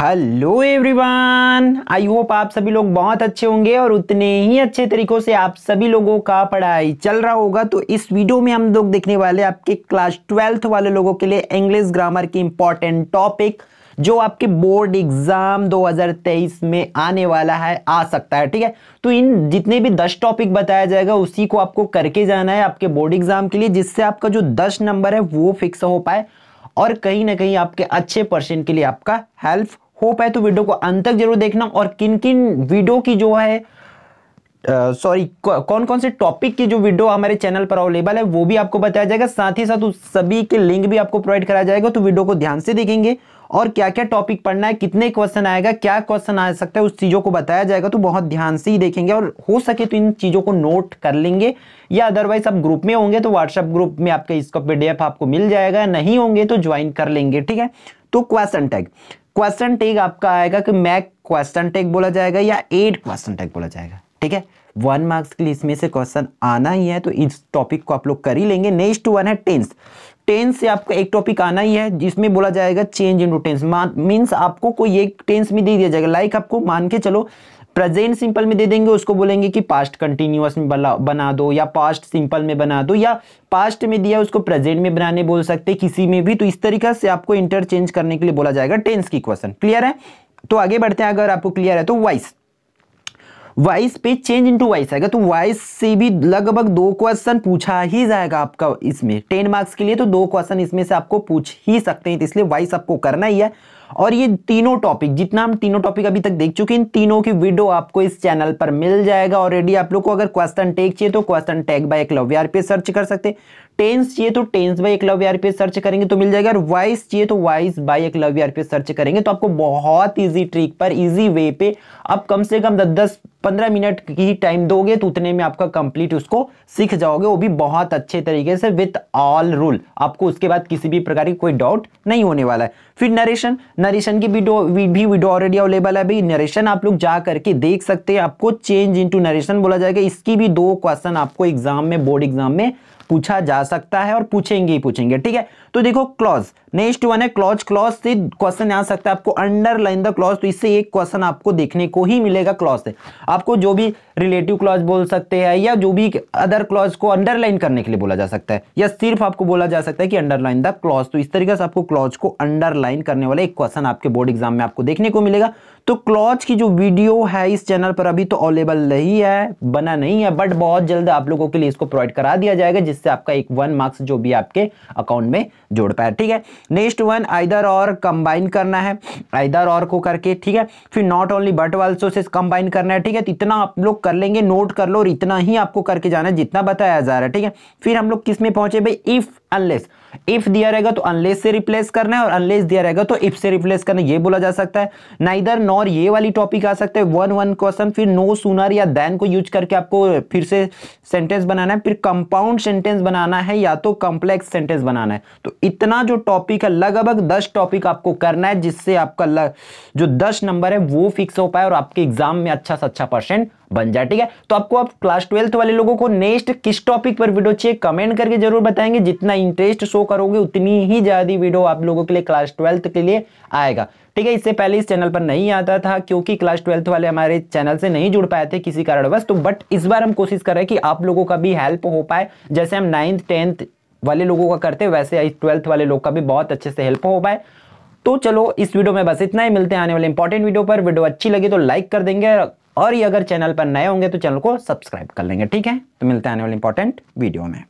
hello everyone I hope आप सभी लोग बहुत अच्छे होंगे और उतने ही अच्छे तरीक़ों से आप सभी लोगों का पढ़ाई चल रहा होगा तो इस वीडियो में हम लोग देखने वाले आपके क्लास ट्वेल्थ वाले लोगों के लिए इंग्लिश ग्रामर के इम्पॉर्टेंट टॉपिक जो आपके बोर्ड एग्जाम 2023 में आने वाला है आ सकता है ठीक है तो इन जितने भी दस टॉपिक बताया जाएगा उसी को आपको करके जाना है आपके बोर्ड एग्जाम के लिए जिससे आपका जो दस नंबर है वो फिक्स हो पाए और कहीं ना कहीं आपके अच्छे परसेंट के लिए आपका हेल्प होप है तो वीडियो को अंत तक जरूर देखना और किन किन वीडियो की जो है सॉरी कौन कौन से टॉपिक की जो वीडियो हमारे चैनल पर अवेलेबल है वो भी आपको बताया जाएगा साथ ही साथ उस सभी के लिंक भी आपको प्रोवाइड कराया जाएगा तो वीडियो को ध्यान से देखेंगे और क्या क्या टॉपिक पढ़ना है कितने क्वेश्चन आएगा क्या क्वेश्चन आ सकता है उस चीज़ों को बताया जाएगा तो बहुत ध्यान से ही देखेंगे और हो सके तो इन चीज़ों को नोट कर लेंगे या अदरवाइज आप ग्रुप में होंगे तो व्हाट्सअप ग्रुप में आपका इसका पीडीएफ आपको मिल जाएगा नहीं होंगे तो ज्वाइन कर लेंगे ठीक है तो क्वेश्चन टैग क्वेश्चन टेग आपका आएगा कि मैक क्वेश्चन टेग बोला जाएगा या एड क्वेश्चन टेग बोला जाएगा ठीक है वन मार्क्स के लिए इसमें से क्वेश्चन आना ही है तो इस टॉपिक को आप लोग कर ही लेंगे नेक्स्ट वन है टेंस टेंस से आपका एक टॉपिक आना ही है जिसमें बोला जाएगा change into tense means आपको कोई एक टेंस में दे दिया जाएगा लाइक आपको मान के चलो प्रेजेंट सिंपल में दे देंगे उसको बोलेंगे कि पास्ट कंटिन्यूअस में बना दो या पास्ट सिंपल में बना दो या पास्ट में दिया उसको प्रेजेंट में बनाने बोल सकते किसी में भी तो इस तरीका से आपको इंटरचेंज करने के लिए बोला जाएगा टेंस की क्वेश्चन क्लियर है तो आगे बढ़ते हैं अगर आपको क्लियर है तो वाइस वाइस पे चेंज इनटू वाइस आएगा तो वाइस से भी लगभग दो क्वेश्चन पूछा ही जाएगा आपका इसमें टेन मार्क्स के लिए तो दो क्वेश्चन इसमें से आपको पूछ ही सकते हैं तो इसलिए वाइस आपको करना ही है और ये तीनों टॉपिक जितना हम तीनों टॉपिक अभी तक देख चुके हैं तीनों की वीडियो आपको इस चैनल पर मिल जाएगा ऑलरेडी आप लोग को अगर क्वेश्चन टेक चाहिए तो क्वेश्चन टेक बाय एक एकलव्यार पे सर्च कर सकते टेंस चाहिए तो टेंस बाय एक एकलव्यार पे सर्च करेंगे तो मिल जाएगा और वाइस चाहिए तो वाइस बाय एक एकलव्यार पे सर्च करेंगे तो आपको बहुत ईजी ट्रिक पर ईजी वे पे आप कम से कम दस पंद्रह मिनट की टाइम दोगे तो उतने में आपका कंप्लीट उसको सीख जाओगे वो भी बहुत अच्छे तरीके से विथ ऑल रूल आपको उसके बाद किसी भी प्रकार की कोई डाउट नहीं होने वाला है फिर नरेशन नरेशन की भी वीडियो ऑलरेडी अवेलेबल है भाई नरेशन आप लोग जा करके देख सकते हैं आपको चेंज इनटू नरेशन बोला जाएगा इसकी भी दो क्वेश्चन आपको एग्जाम में बोर्ड एग्जाम में पूछा जा सकता है और पूछेंगे ही पूछेंगे ठीक है तो देखो क्लॉज नेक्स्ट वन है क्लॉज क्लॉज से क्वेश्चन आ सकता है आपको अंडरलाइन द क्लॉज तो इससे एक क्वेश्चन आपको देखने को ही मिलेगा क्लॉज से आपको जो भी रिलेटिव क्लॉज बोल सकते हैं या जो भी अदर क्लॉज को अंडरलाइन करने के लिए बोला जा सकता है या सिर्फ आपको बोला जा सकता है कि अंडरलाइन द क्लॉज तो इस तरीके से आपको क्लॉज को अंडरलाइन करने वाला एक क्वेश्चन आपके बोर्ड एग्जाम में आपको देखने को मिलेगा तो क्लॉज की जो वीडियो है इस चैनल पर अभी तो अवेलेबल नहीं है बना नहीं है बट बहुत जल्द आप लोगों के लिए इसको प्रोवाइड करा दिया जाएगा जिस जिससे आपका एक वन मार्क्स जो भी आपके अकाउंट में जोड़ पाया ठीक है next one either or combine करना है आइदर और को करके ठीक है फिर नॉट ओनली बट ऑल्सो से कंबाइन करना है ठीक है तो इतना आप लोग कर लेंगे नोट कर लो और इतना ही आपको करके जाना है जितना बताया जा रहा है ठीक है फिर हम लोग किस में पहुंचे भाई इफ़ अनलेस इफ दिया रहेगा तो अनलेस से रिप्लेस करना है और अनलेस दिया रहेगा तो इफ से रिप्लेस करना ये बोला जा सकता है नाइदर नॉर ये वाली टॉपिक आ सकता है वन वन क्वेश्चन फिर नो सुनर या दैन को यूज करके आपको फिर से सेंटेंस बनाना है फिर कंपाउंड सेंटेंस बनाना है या तो कॉम्प्लेक्स सेंटेंस बनाना है तो इतना जो टॉपिक है लगभग दस टॉपिक आपको करना है जिससे आपका जो दस नंबर है वो फिक्स हो पाए और आपके एग्जाम में अच्छा से अच्छा परसेंट बन जाए ठीक है तो आपको आप क्लास ट्वेल्थ वाले लोगों को नेक्स्ट किस टॉपिक पर वीडियो चाहिए कमेंट करके जरूर बताएंगे जितना इंटरेस्ट शो करोगे उतनी ही ज़्यादा वीडियो आप लोगों के लिए क्लास ट्वेल्थ के लिए आएगा ठीक है इससे पहले इस चैनल पर नहीं आता था क्योंकि क्लास ट्वेल्थ वाले हमारे चैनल से नहीं जुड़ पाए थे किसी कारणवश तो बट इस बार हम कोशिश कर रहे हैं कि आप लोगों का भी हेल्प हो पाए जैसे हम नाइन्थ टेंथ वाले लोगों का करते वैसे ट्वेल्थ वाले लोग का भी बहुत अच्छे से हेल्प हो पाए तो चलो इस वीडियो में बस इतना ही मिलते हैं आने वाले इंपॉर्टेंट वीडियो पर वीडियो अच्छी लगी तो लाइक कर देंगे और ये अगर चैनल पर नए होंगे तो चैनल को सब्सक्राइब कर लेंगे ठीक है तो मिलते हैं आने वाले इंपॉर्टेंट वीडियो में